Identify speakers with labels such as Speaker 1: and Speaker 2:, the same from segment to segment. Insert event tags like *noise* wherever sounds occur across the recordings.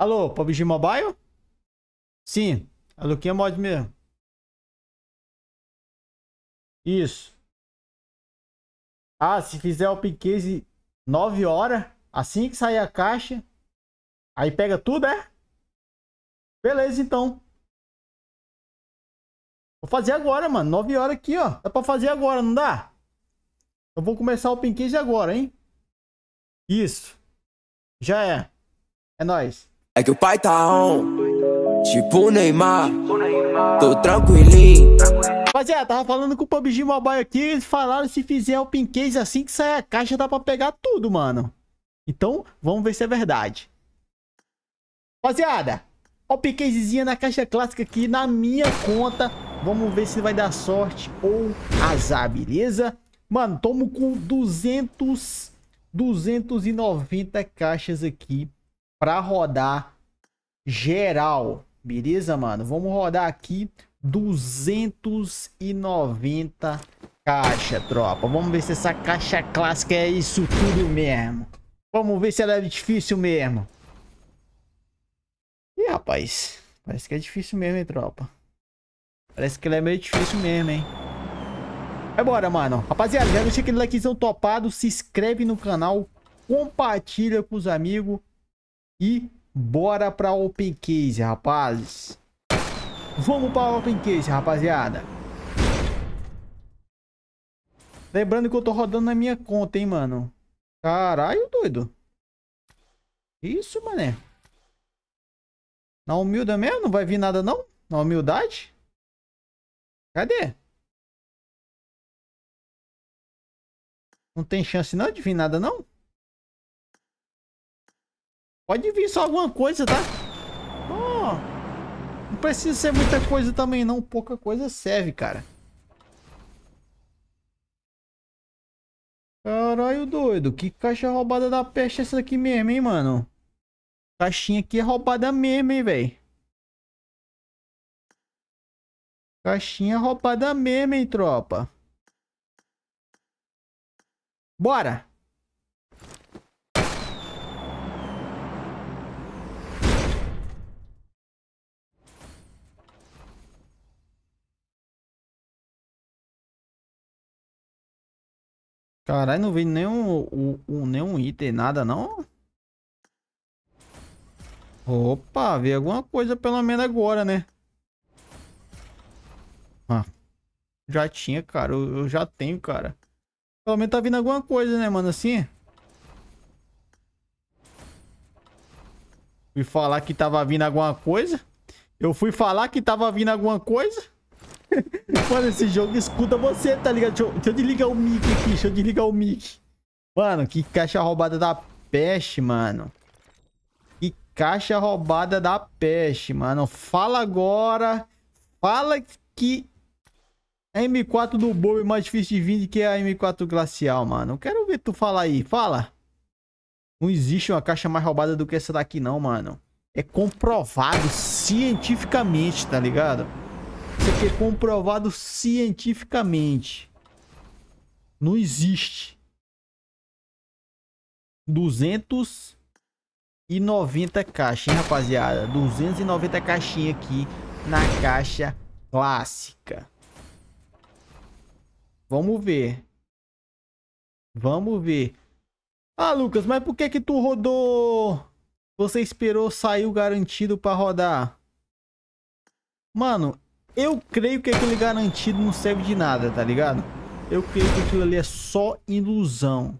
Speaker 1: Alô, PUBG Mobile? Sim, a Luquinha mod mesmo. Isso. Ah, se fizer o case 9 horas, assim que sair a caixa, aí pega tudo, é? Beleza, então. Vou fazer agora, mano. 9 horas aqui, ó. Dá pra fazer agora, não dá? Eu vou começar o pinquês
Speaker 2: agora, hein? Isso. Já é. É nóis.
Speaker 1: É que o pai tá on, tipo, tipo Neymar, tô tranquilinho.
Speaker 2: Rapaziada, tava falando com o PUBG Mobile aqui, eles falaram se fizer o case assim que sair a caixa dá pra pegar tudo, mano. Então, vamos ver se é verdade. Rapaziada, o casezinha na caixa clássica aqui, na minha conta. Vamos ver se vai dar sorte ou azar, beleza? Mano, tomo com 200, 290 caixas aqui para rodar geral. Beleza, mano? Vamos rodar aqui 290 caixa, tropa. Vamos ver se essa caixa clássica é isso tudo mesmo. Vamos ver se ela é difícil mesmo. Ih, rapaz. Parece que é difícil mesmo, hein, tropa. Parece que ela é meio difícil mesmo, hein. Vai embora, mano. Rapaziada, já deixa aquele likezão topado. Se inscreve no canal. Compartilha com os amigos. E bora pra open case, rapazes. Vamos pra open case, rapaziada. Lembrando que eu tô rodando na minha conta, hein, mano. Caralho, doido. Isso, mané.
Speaker 1: Na humilda mesmo? Não vai vir nada, não? Na humildade? Cadê? Não tem chance não de vir nada, não? Pode vir só alguma coisa,
Speaker 2: tá? Oh, não precisa ser muita coisa também, não. Pouca coisa serve, cara. Caralho,
Speaker 1: doido. Que caixa roubada da peste é essa daqui mesmo, hein, mano? Caixinha aqui é roubada mesmo, hein, velho? Caixinha roubada mesmo, hein, tropa? Bora! Caralho, não vi nenhum, um, um, nenhum item, nada não?
Speaker 2: Opa, vi alguma coisa pelo menos agora, né? Ah, já tinha, cara. Eu, eu já tenho, cara. Pelo menos tá vindo alguma coisa, né, mano? Assim... Fui falar que tava vindo alguma coisa. Eu fui falar que tava vindo alguma coisa. *laughs* Mano, esse jogo escuta você, tá ligado? Deixa eu, deixa eu desligar o mic aqui, deixa eu desligar o mic. Mano, que caixa roubada da peste, mano. Que caixa roubada da peste, mano. Fala agora. Fala que a é M4 do Bob é mais difícil de vir do que a M4 Glacial, mano. quero ver tu falar aí. Fala. Não existe uma caixa mais roubada do que essa daqui, não, mano. É comprovado cientificamente, tá ligado? Isso aqui é comprovado cientificamente. Não existe. 290 caixas, hein, rapaziada? 290 caixinha aqui na caixa clássica. Vamos ver. Vamos ver. Ah, Lucas, mas por que que tu rodou? Você esperou, saiu garantido para rodar. Mano, eu creio que aquilo é garantido não serve de nada, tá ligado? Eu creio que aquilo ali é só ilusão.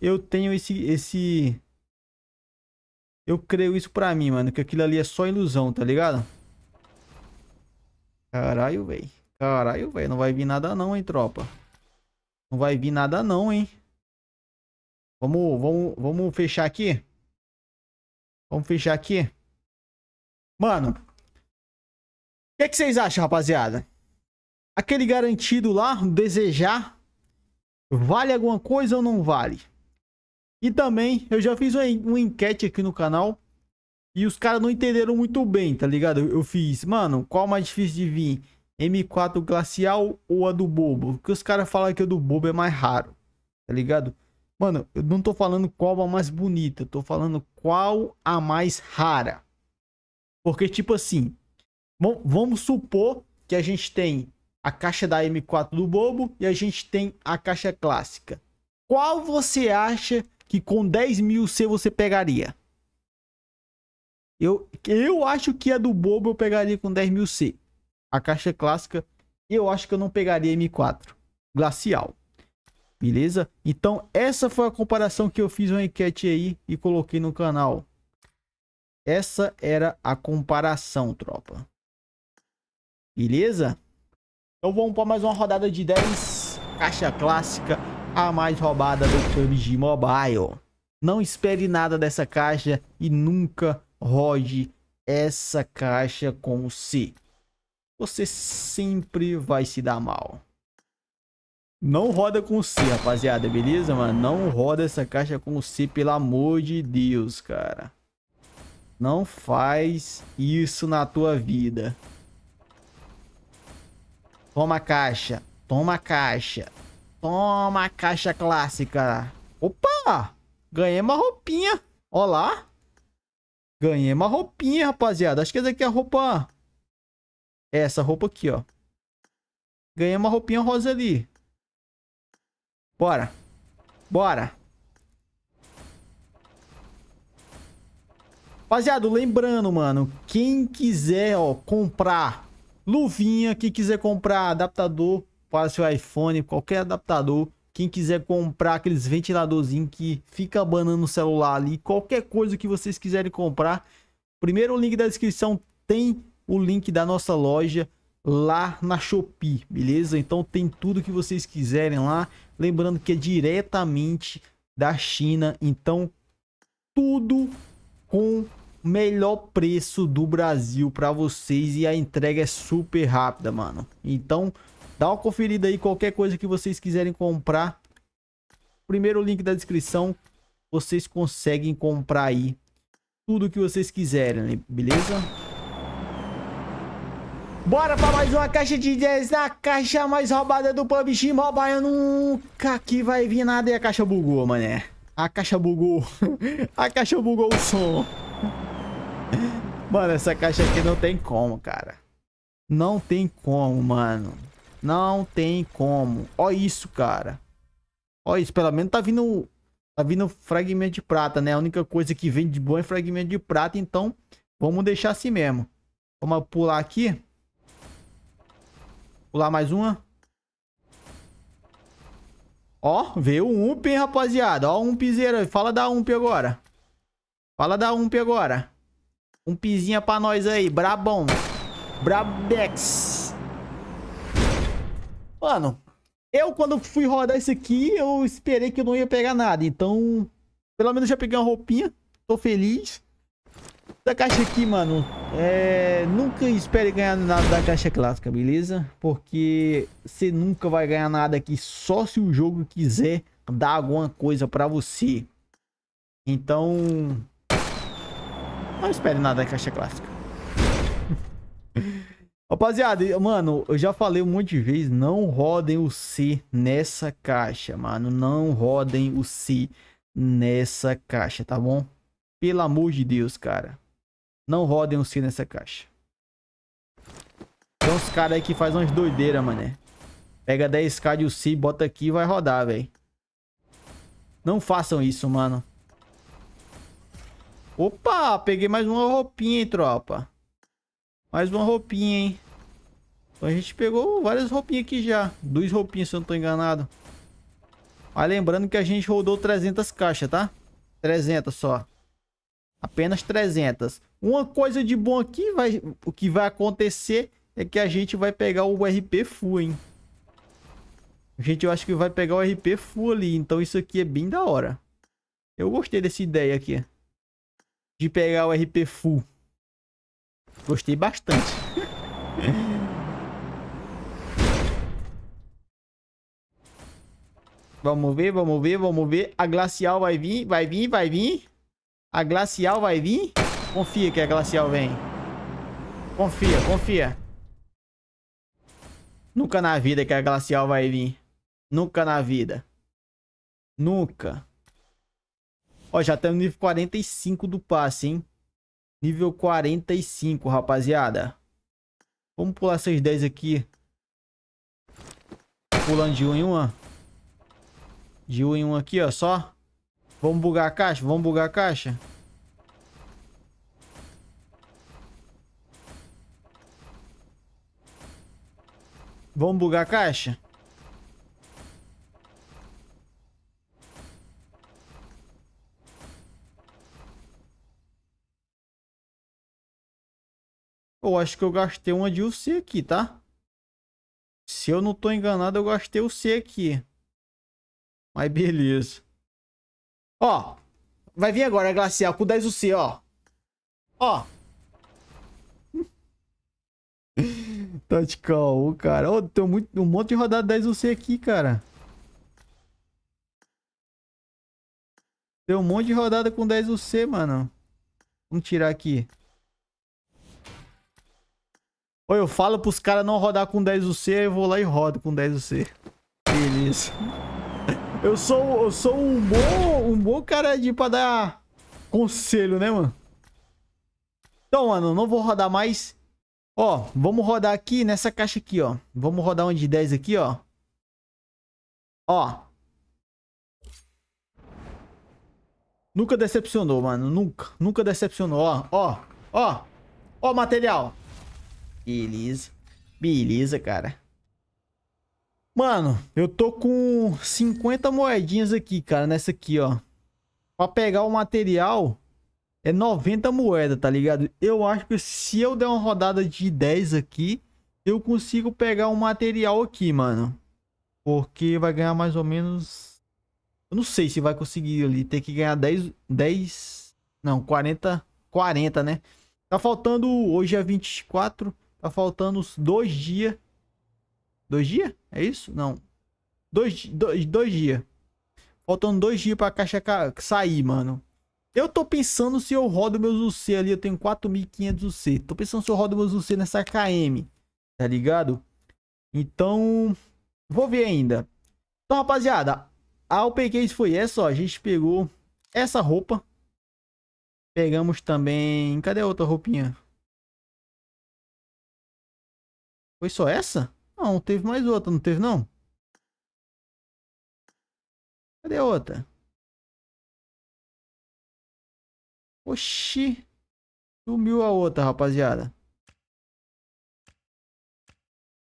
Speaker 2: Eu tenho esse... esse... Eu creio isso pra mim, mano. Que aquilo ali é só ilusão, tá ligado? Caralho, velho. Caralho, velho. Não vai vir nada não, hein, tropa. Não vai vir nada não, hein.
Speaker 1: Vamos, vamos, vamos fechar aqui. Vamos fechar aqui. Mano, que, é que vocês acham, rapaziada? Aquele garantido lá, desejar, vale alguma
Speaker 2: coisa ou não vale? E também, eu já fiz uma, enquete aqui no canal e os caras não entenderam muito bem, tá ligado? Eu, eu fiz, mano, qual é mais difícil de vir? M4 Glacial ou a do Bobo? Porque os caras falam que a do Bobo é mais raro, tá ligado? Mano, eu não tô falando qual a mais bonita, eu tô falando qual a mais rara. Porque, tipo assim, Bom, vamos supor que a gente tem a caixa da M4 do Bobo e a gente tem a caixa clássica. Qual você acha que com 10 mil C você pegaria? Eu, eu acho que a do Bobo eu pegaria com 10 mil C. A caixa clássica eu acho que eu não pegaria M4. Glacial. Beleza? Então essa foi a comparação que eu fiz uma enquete aí e coloquei no canal. Essa era a comparação, tropa. Beleza? Então vamos para mais uma rodada de 10 caixa clássica, a mais roubada do PUBG Mobile. Não espere nada dessa caixa e nunca rode essa caixa com C. Você sempre vai se dar mal. Não roda com C, rapaziada, beleza, mano? Não roda essa caixa com C, pelo amor de Deus, cara. Não faz isso na tua vida. Toma caixa. Toma caixa. Toma caixa clássica. Opa! Ganhei uma roupinha. Olá. Ganhei uma roupinha, rapaziada. Acho que essa aqui é a roupa... É essa roupa aqui, ó. Ganhei uma roupinha rosa ali. Bora. Bora. Rapaziada, lembrando, mano, quem quiser, ó, comprar luvinha, quem quiser comprar adaptador para seu iPhone, qualquer adaptador, quem quiser comprar aqueles ventiladorzinhos que fica abanando o celular ali, qualquer coisa que vocês quiserem comprar, primeiro link da descrição tem o link da nossa loja lá na Shopee, beleza? Então tem tudo que vocês quiserem lá, lembrando que é diretamente da China, então tudo com melhor preço do Brasil para vocês e a entrega é super rápida, mano. Então, dá uma conferida aí qualquer coisa que vocês quiserem comprar. Primeiro link da descrição, vocês conseguem comprar aí tudo que vocês quiserem, né, beleza? Bora pra mais uma caixa de 10 na caixa mais roubada do PUBG Mobile. Nunca aqui vai vir nada e a caixa bugou, mané. A caixa bugou. *laughs* a caixa bugou o som. *laughs* Mano, essa caixa aqui não tem como, cara. Não tem como, mano. Não tem como. Ó isso, cara. Ó isso, pelo menos tá vindo... Tá vindo fragmento de prata, né? A única coisa que vem de bom é fragmento de prata, então... Vamos deixar assim mesmo. Vamos pular aqui. Pular mais uma. Ó, veio um UMP, hein, rapaziada. Ó, um piseiro. Fala da UMP agora. Fala da UMP agora. Um pizinha pra nós aí, brabão. Brabex. Mano, eu quando fui rodar isso aqui, eu esperei que eu não ia pegar nada. Então, pelo menos já peguei uma roupinha. Tô feliz. Da caixa aqui, mano, é... nunca espere ganhar nada da caixa clássica, beleza? Porque você nunca vai ganhar nada aqui, só se o jogo quiser dar alguma coisa pra você. Então, não espere nada da caixa clássica. *laughs* Rapaziada, mano, eu já falei um monte de vezes, não rodem o C nessa caixa, mano. Não rodem o C nessa caixa, tá bom? Pelo amor de Deus, cara. Não rodem o C nessa caixa. Tem uns caras aí que faz umas doideiras, mané. Pega 10k de UC, bota aqui e vai rodar, velho. Não façam isso, mano. Opa, peguei mais uma roupinha, hein, tropa. Mais uma roupinha, hein. Então a gente pegou várias roupinhas aqui já. Duas roupinhas, se eu não tô enganado. Mas ah, lembrando que a gente rodou 300 caixas, tá? 300 só. Apenas 300. Uma coisa de bom aqui, vai, o que vai acontecer é que a gente vai pegar o RP full, hein? A gente, eu acho que vai pegar o RP full ali. Então isso aqui é bem da hora. Eu gostei dessa ideia aqui de pegar o RP full. Gostei bastante. vamos ver, vamos ver, vamos ver. A glacial vai vir, vai vir, vai vir. A glacial vai vir. Confia que a glacial vem. Confia, confia. Nunca na vida que a glacial vai vir. Nunca na vida. Nunca. Ó, já estamos no nível 45 do passe, hein? Nível 45, rapaziada. Vamos pular essas 10 aqui. Pulando de um em uma. De um em um aqui, ó, só. Vamos bugar a caixa, vamos bugar a caixa. Vamos bugar a caixa?
Speaker 1: Eu acho que eu gastei uma de UC aqui, tá? Se eu não tô enganado, eu gastei o C aqui. Mas
Speaker 2: beleza. Ó, vai vir agora a glacial com 10 UC, ó.
Speaker 1: Ó. o *laughs* tá
Speaker 2: cara. Ô, tem muito, um monte de rodada 10 UC aqui, cara. Tem um monte de rodada com 10 UC, mano. Vamos tirar aqui. Ou eu falo pros caras não rodar com 10 UC, eu vou lá e rodo com 10 UC. Beleza. Eu sou, eu sou um bom, um bom cara de pra dar conselho, né, mano? Então, mano, não vou rodar mais. Ó, vamos rodar aqui nessa caixa aqui, ó. Vamos rodar um de 10 aqui, ó. Ó. Nunca decepcionou, mano. Nunca. Nunca decepcionou. Ó, ó, ó. Ó, material. Beleza. Beleza, cara. Mano, eu tô com 50 moedinhas aqui, cara, nessa aqui, ó. Pra pegar o material, é 90 moedas, tá ligado? Eu acho que se eu der uma rodada de 10 aqui, eu consigo pegar um material aqui, mano. Porque vai ganhar mais ou menos... Eu não sei se vai conseguir ali, ter que ganhar 10... 10... Não, 40... 40, né? Tá faltando... Hoje é 24... Tá faltando uns dois dias. Dois dias? É isso? Não. Dois, dois, dois dias. Faltando dois dias pra caixa sair, mano. Eu tô pensando se eu rodo meus UC ali. Eu tenho 4.500 UC. Tô pensando se eu rodo meus UC nessa KM. Tá ligado? Então, vou ver ainda. Então, rapaziada, a OPKs
Speaker 1: foi essa, ó. A gente pegou essa roupa. Pegamos também... Cadê a outra roupinha? Foi só essa? Não, teve mais outra, não teve não? Cadê a outra? Oxi. Sumiu a outra, rapaziada.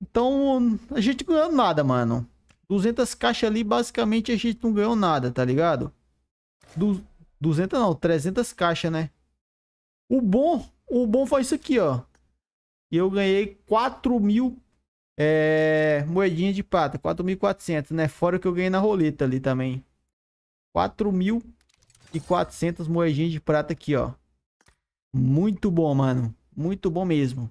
Speaker 2: Então, a gente ganhou nada, mano. 200 caixas ali, basicamente, a gente não ganhou nada, tá ligado? Du 200 não, 300 caixas, né? O bom, o bom foi isso aqui, ó. E eu ganhei 4 mil é, moedinhas de prata. 4.400, né? Fora o que eu ganhei na roleta ali também. 4.400 moedinhas de prata aqui, ó.
Speaker 1: Muito bom, mano. Muito bom mesmo.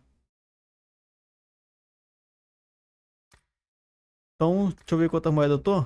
Speaker 1: Então, deixa eu ver quanta moeda eu tô.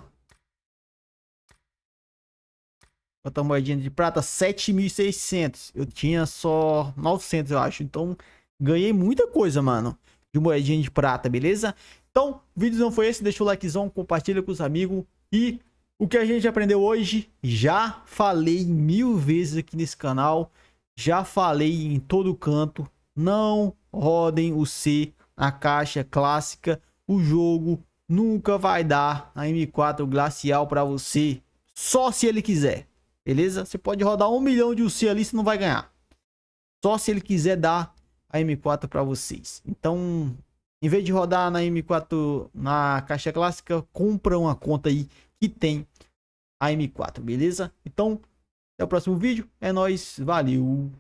Speaker 1: Quanta moedinha de prata? 7.600. Eu tinha só
Speaker 2: 900, eu acho. Então, ganhei muita coisa, mano, de moedinha de prata, beleza? Então, o vídeo não foi esse, deixa o likezão, compartilha com os amigos e o que a gente aprendeu hoje, já falei mil vezes aqui nesse canal, já falei em todo canto, não rodem o C na caixa clássica, o jogo nunca vai dar a M4 Glacial para você, só se ele quiser, beleza? Você pode rodar um milhão de UC ali, você não vai ganhar. Só se ele quiser dar a M4 para vocês. Então, em vez de rodar na M4 na caixa clássica, compra uma conta aí que tem a
Speaker 1: M4, beleza? Então, até o próximo vídeo. É nóis, valeu!